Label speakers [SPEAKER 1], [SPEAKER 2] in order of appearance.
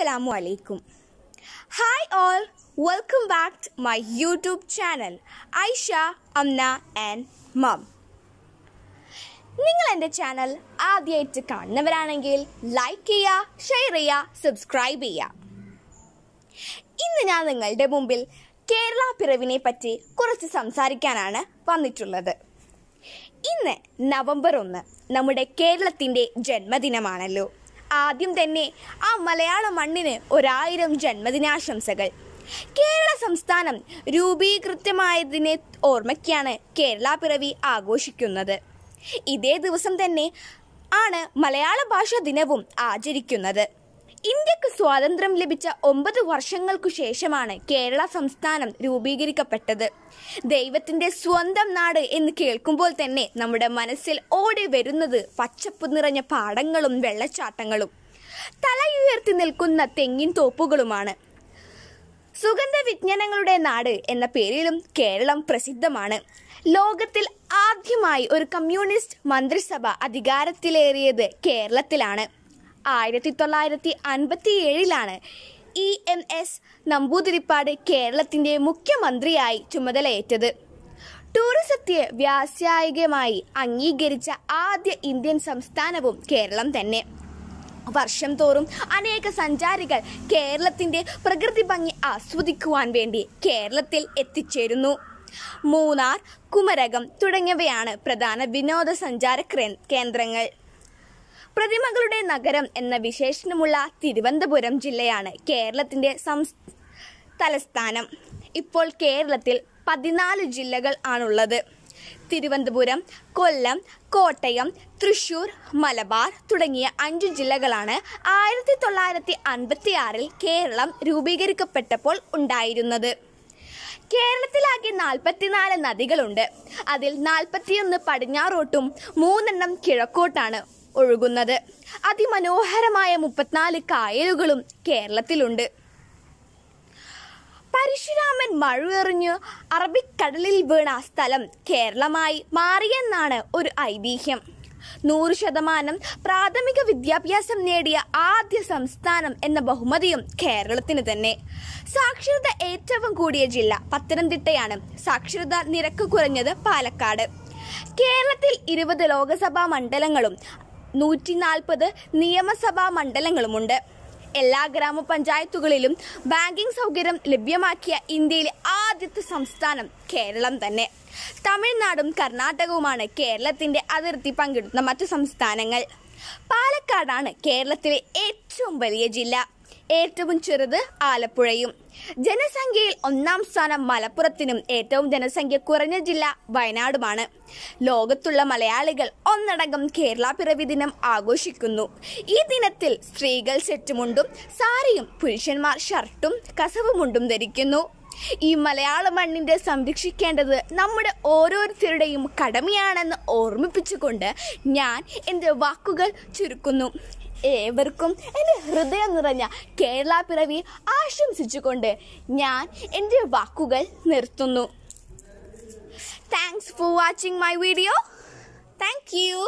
[SPEAKER 1] അസ്സലാമു അലൈക്കും hi all welcome back to my YouTube channel Aisha Amna and mum നിങ്ങൾ എൻ്റെ ചാനൽ ആദ്യമായിട്ട് കാണുന്നവരാണെങ്കിൽ ലൈക്ക് ചെയ്യുക ഷെയർ ചെയ്യുക സബ്സ്ക്രൈബ് ചെയ്യുക ഇന്ന് ഞാൻ നിങ്ങളുടെ മുമ്പിൽ കേരള പിറവിനെ പറ്റി കുറച്ച് സംസാരിക്കാനാണ് വന്നിട്ടുള്ളത് ഇന്ന് നവംബർ ഒന്ന് നമ്മുടെ കേരളത്തിൻ്റെ ജന്മദിനമാണല്ലോ ആദ്യം തന്നെ ആ മലയാള മണ്ണിന് ഒരായിരം ജന്മദിനാശംസകൾ കേരള സംസ്ഥാനം രൂപീകൃതമായതിനെ ഓർമ്മയ്ക്കാണ് കേരള പിറവി ആഘോഷിക്കുന്നത് ഇതേ ദിവസം തന്നെ ആണ് മലയാള ഭാഷാ ദിനവും ആചരിക്കുന്നത് ഇന്ത്യക്ക് സ്വാതന്ത്ര്യം ലഭിച്ച ഒമ്പത് വർഷങ്ങൾക്കു ശേഷമാണ് കേരള സംസ്ഥാനം രൂപീകരിക്കപ്പെട്ടത് ദൈവത്തിന്റെ സ്വന്തം നാട് എന്ന് കേൾക്കുമ്പോൾ തന്നെ നമ്മുടെ മനസ്സിൽ ഓടി വരുന്നത് പച്ചപ്പ് നിറഞ്ഞ പാടങ്ങളും വെള്ളച്ചാട്ടങ്ങളും തലയുയർത്തി നിൽക്കുന്ന തെങ്ങിൻ തോപ്പുകളുമാണ് സുഗന്ധ വിജ്ഞാനങ്ങളുടെ നാട് എന്ന പേരിലും കേരളം പ്രസിദ്ധമാണ് ലോകത്തിൽ ആദ്യമായി ഒരു കമ്മ്യൂണിസ്റ്റ് മന്ത്രിസഭ അധികാരത്തിലേറിയത് കേരളത്തിലാണ് ആയിരത്തി തൊള്ളായിരത്തി അൻപത്തി ഏഴിലാണ് ഇ എം എസ് നമ്പൂതിരിപ്പാട് കേരളത്തിൻ്റെ മുഖ്യമന്ത്രിയായി ചുമതലയേറ്റത് ടൂറിസത്തെ വ്യാവസായികമായി അംഗീകരിച്ച ആദ്യ ഇന്ത്യൻ സംസ്ഥാനവും കേരളം തന്നെ വർഷം തോറും അനേക സഞ്ചാരികൾ കേരളത്തിൻ്റെ പ്രകൃതി ഭംഗി ആസ്വദിക്കുവാൻ വേണ്ടി കേരളത്തിൽ എത്തിച്ചേരുന്നു മൂന്നാർ കുമരകം തുടങ്ങിയവയാണ് പ്രധാന വിനോദസഞ്ചാര കേന്ദ്രങ്ങൾ പ്രതിമകളുടെ നഗരം എന്ന വിശേഷണമുള്ള തിരുവനന്തപുരം ജില്ലയാണ് കേരളത്തിൻ്റെ സംസ് തലസ്ഥാനം ഇപ്പോൾ കേരളത്തിൽ പതിനാല് ജില്ലകൾ ആണുള്ളത് തിരുവനന്തപുരം കൊല്ലം കോട്ടയം തൃശൂർ മലബാർ തുടങ്ങിയ അഞ്ച് ജില്ലകളാണ് ആയിരത്തി തൊള്ളായിരത്തി ആറിൽ കേരളം രൂപീകരിക്കപ്പെട്ടപ്പോൾ ഉണ്ടായിരുന്നത് കേരളത്തിലാകെ നാൽപ്പത്തിനാല് നദികളുണ്ട് അതിൽ നാൽപ്പത്തിയൊന്ന് പടിഞ്ഞാറോട്ടും മൂന്നെണ്ണം കിഴക്കോട്ടാണ് ഒഴുകുന്നത് അതിമനോഹരമായ മുപ്പത്തിനാല് കായലുകളും കേരളത്തിലുണ്ട് പരശുരാമൻ മഴുവെറിഞ്ഞ് അറബിക്കടലിൽ വീണ സ്ഥലം കേരളമായി മാറിയെന്നാണ് ഒരു ഐതിഹ്യം നൂറ് ശതമാനം പ്രാഥമിക വിദ്യാഭ്യാസം നേടിയ ആദ്യ സംസ്ഥാനം എന്ന ബഹുമതിയും കേരളത്തിന് തന്നെ സാക്ഷരത ഏറ്റവും കൂടിയ ജില്ല പത്തനംതിട്ടയാണ് സാക്ഷരത നിരക്ക് കുറഞ്ഞത് പാലക്കാട് കേരളത്തിൽ ഇരുപത് ലോകസഭാ മണ്ഡലങ്ങളും നൂറ്റി നാൽപ്പത് നിയമസഭാ മണ്ഡലങ്ങളുമുണ്ട് എല്ലാ ഗ്രാമപഞ്ചായത്തുകളിലും ബാങ്കിംഗ് സൗകര്യം ലഭ്യമാക്കിയ ഇന്ത്യയിലെ ആദ്യത്തെ സംസ്ഥാനം കേരളം തന്നെ തമിഴ്നാടും കർണാടകവുമാണ് കേരളത്തിന്റെ അതിർത്തി പങ്കിടുന്ന മറ്റു സംസ്ഥാനങ്ങൾ പാലക്കാടാണ് കേരളത്തിലെ ഏറ്റവും വലിയ ജില്ല ഏറ്റവും ചെറുത് ആലപ്പുഴയും ജനസംഖ്യയിൽ ഒന്നാം സ്ഥാനം മലപ്പുറത്തിനും ഏറ്റവും ജനസംഖ്യ കുറഞ്ഞ ജില്ല വയനാടുമാണ് ലോകത്തുള്ള മലയാളികൾ ഒന്നടങ്കം കേരള പിറവി ദിനം ആഘോഷിക്കുന്നു ഈ ദിനത്തിൽ സ്ത്രീകൾ സെറ്റുമുണ്ടും സാരിയും പുരുഷന്മാർ ഷർട്ടും കസവുമുണ്ടും ധരിക്കുന്നു ഈ മലയാള മണ്ണിന്റെ സംരക്ഷിക്കേണ്ടത് നമ്മുടെ ഓരോരുത്തരുടെയും കടമയാണെന്ന് ഓർമ്മിപ്പിച്ചുകൊണ്ട് ഞാൻ എൻ്റെ വാക്കുകൾ ചുരുക്കുന്നു ഏവർക്കും എൻ്റെ ഹൃദയം നിറഞ്ഞ കേരള പിറവി ആശംസിച്ചുകൊണ്ട് ഞാൻ എൻ്റെ വാക്കുകൾ നിർത്തുന്നു thanks for watching my video thank U